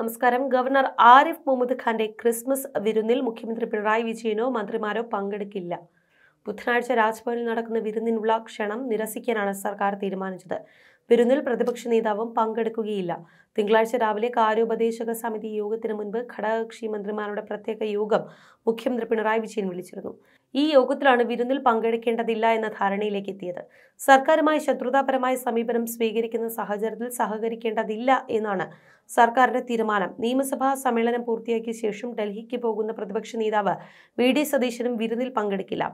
നമസ്കാരം ഗവർണർ ആരിഫ് മുഹമ്മദ് ഖാന്റെ ക്രിസ്മസ് വിരുന്നിൽ മുഖ്യമന്ത്രി പിണറായി വിജയനോ മന്ത്രിമാരോ പങ്കെടുക്കില്ല ബുധനാഴ്ച രാജ്ഭവനിൽ നടക്കുന്ന വിരുന്നിനുള്ള ക്ഷണം നിരസിക്കാനാണ് സർക്കാർ തീരുമാനിച്ചത് വിരുന്നിൽ പ്രതിപക്ഷ നേതാവും പങ്കെടുക്കുകയില്ല തിങ്കളാഴ്ച രാവിലെ കാര്യോപദേശക സമിതി യോഗത്തിന് മുൻപ് ഘടകകക്ഷി മന്ത്രിമാരുടെ പ്രത്യേക യോഗം മുഖ്യമന്ത്രി പിണറായി വിജയൻ വിളിച്ചിരുന്നു ഈ യോഗത്തിലാണ് വിരുന്നിൽ പങ്കെടുക്കേണ്ടതില്ല എന്ന ധാരണയിലേക്ക് എത്തിയത് സർക്കാരുമായി ശത്രുതാപരമായ സമീപനം സ്വീകരിക്കുന്ന സാഹചര്യത്തിൽ സഹകരിക്കേണ്ടതില്ല എന്നാണ് സർക്കാരിന്റെ തീരുമാനം നിയമസഭാ സമ്മേളനം പൂർത്തിയാക്കിയ ശേഷം ഡൽഹിക്ക് പോകുന്ന പ്രതിപക്ഷ നേതാവ് വി ഡി സതീശനും വിരുന്നിൽ പങ്കെടുക്കില്ല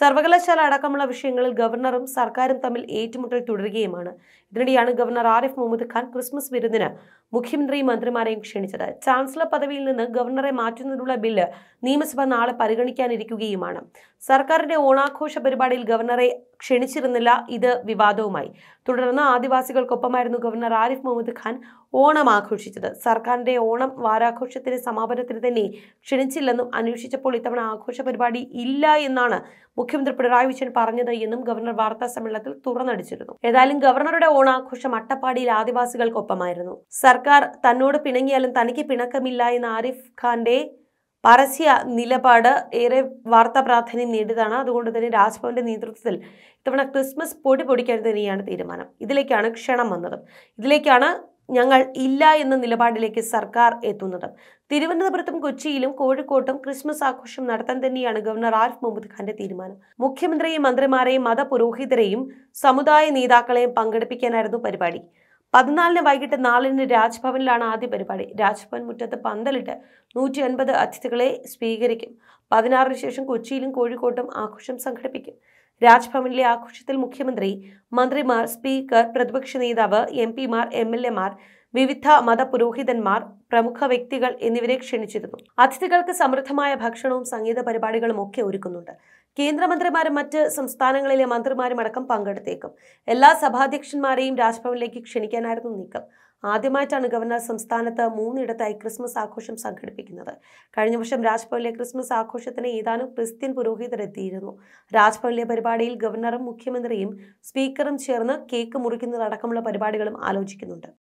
സർവകലാശാല അടക്കമുള്ള വിഷയങ്ങളിൽ ഗവർണറും സർക്കാരും തമ്മിൽ ഏറ്റുമുട്ടൽ തുടരുകയുമാണ് ഇതിനിടെയാണ് ഗവർണർ ആരിഫ് മുഹമ്മദ് ഖാൻ ക്രിസ്മസ് വിരുന്നിന് മുഖ്യമന്ത്രി മന്ത്രിമാരെയും ക്ഷണിച്ചത് ചാൻസലർ പദവിയിൽ നിന്ന് ഗവർണറെ മാറ്റുന്നതിനുള്ള ബില്ല് നിയമസഭ നാളെ പരിഗണിക്കാനിരിക്കുകയുമാണ് സർക്കാരിന്റെ ഓണാഘോഷ പരിപാടിയിൽ ഗവർണറെ ക്ഷണിച്ചിരുന്നില്ല ഇത് വിവാദവുമായി തുടർന്ന് ആദിവാസികൾക്കൊപ്പമായിരുന്നു ഗവർണർ ആരിഫ് മുഹമ്മദ് ഖാൻ ഓണം ആഘോഷിച്ചു ആഘോഷിച്ചത് സർക്കാരിന്റെ ഓണം വാരാഘോഷത്തിന്റെ സമാപനത്തിന് തന്നെ ക്ഷണിച്ചില്ലെന്നും അന്വേഷിച്ചപ്പോൾ ഇത്തവണ ആഘോഷ പരിപാടി ഇല്ല എന്നാണ് മുഖ്യമന്ത്രി പിണറായി വിജയൻ പറഞ്ഞത് എന്നും ഗവർണർ വാർത്താ സമ്മേളനത്തിൽ തുറന്നടിച്ചിരുന്നു ഏതായാലും ഗവർണറുടെ ഓണാഘോഷം അട്ടപ്പാടിയിൽ ആദിവാസികൾക്കൊപ്പമായിരുന്നു സർക്കാർ തന്നോട് പിണങ്ങിയാലും തനിക്ക് പിണക്കമില്ല എന്ന ആരിഫ് ഖാന്റെ പരസ്യ നിലപാട് ഏറെ വാർത്താ പ്രാധാന്യം നേടിയതാണ് അതുകൊണ്ട് തന്നെ രാജ്ഭവന്റെ നേതൃത്വത്തിൽ ഇത്തവണ ക്രിസ്മസ് പൊടി പൊടിക്കാൻ തന്നെയാണ് തീരുമാനം ഇതിലേക്കാണ് ക്ഷണം വന്നത് ഇതിലേക്കാണ് ഞങ്ങൾ ഇല്ല എന്ന നിലപാടിലേക്ക് സർക്കാർ എത്തുന്നത് തിരുവനന്തപുരത്തും കൊച്ചിയിലും കോഴിക്കോട്ടും ക്രിസ്മസ് ആഘോഷം നടത്താൻ തന്നെയാണ് ഗവർണർ ആരിഫ് മുഹമ്മദ് ഖാന്റെ തീരുമാനം മുഖ്യമന്ത്രിയെയും മന്ത്രിമാരെയും മതപുരോഹിതരെയും സമുദായ നേതാക്കളെയും പങ്കെടുപ്പിക്കാനായിരുന്നു പരിപാടി പതിനാലിന് വൈകിട്ട് നാലിന് രാജ്ഭവനിലാണ് ആദ്യ പരിപാടി രാജ്ഭവൻ മുറ്റത്ത് പന്തലിട്ട് നൂറ്റി അൻപത് അതിഥികളെ സ്വീകരിക്കും പതിനാറിന് ശേഷം കൊച്ചിയിലും കോഴിക്കോട്ടും ആഘോഷം സംഘടിപ്പിക്കും രാജ്ഭവനിലെ ആഘോഷത്തിൽ മുഖ്യമന്ത്രി മന്ത്രിമാർ സ്പീക്കർ പ്രതിപക്ഷ നേതാവ് എം പിമാർ എം എൽ എമാർ വിവിധ മതപുരോഹിതന്മാർ പ്രമുഖ വ്യക്തികൾ എന്നിവരെ ക്ഷണിച്ചിരുന്നു അതിഥികൾക്ക് സമൃദ്ധമായ ഭക്ഷണവും സംഗീത പരിപാടികളും ഒക്കെ ഒരുക്കുന്നുണ്ട് കേന്ദ്രമന്ത്രിമാരും മറ്റ് സംസ്ഥാനങ്ങളിലെ മന്ത്രിമാരും അടക്കം പങ്കെടുത്തേക്കും എല്ലാ സഭാധ്യക്ഷന്മാരെയും രാജ്ഭവനിലേക്ക് ക്ഷണിക്കാനായിരുന്നു നീക്കം ആദ്യമായിട്ടാണ് ഗവർണർ സംസ്ഥാനത്ത് മൂന്നിടത്തായി ക്രിസ്മസ് ആഘോഷം സംഘടിപ്പിക്കുന്നത് കഴിഞ്ഞ വർഷം രാജ്ഭവനിലെ ക്രിസ്മസ് ആഘോഷത്തിന് ഏതാനും ക്രിസ്ത്യൻ പുരോഹിതരെത്തിയിരുന്നു രാജ്ഭവനിലെ പരിപാടിയിൽ ഗവർണറും മുഖ്യമന്ത്രിയും സ്പീക്കറും ചേർന്ന് കേക്ക് മുറിക്കുന്നതടക്കമുള്ള പരിപാടികളും ആലോചിക്കുന്നുണ്ട്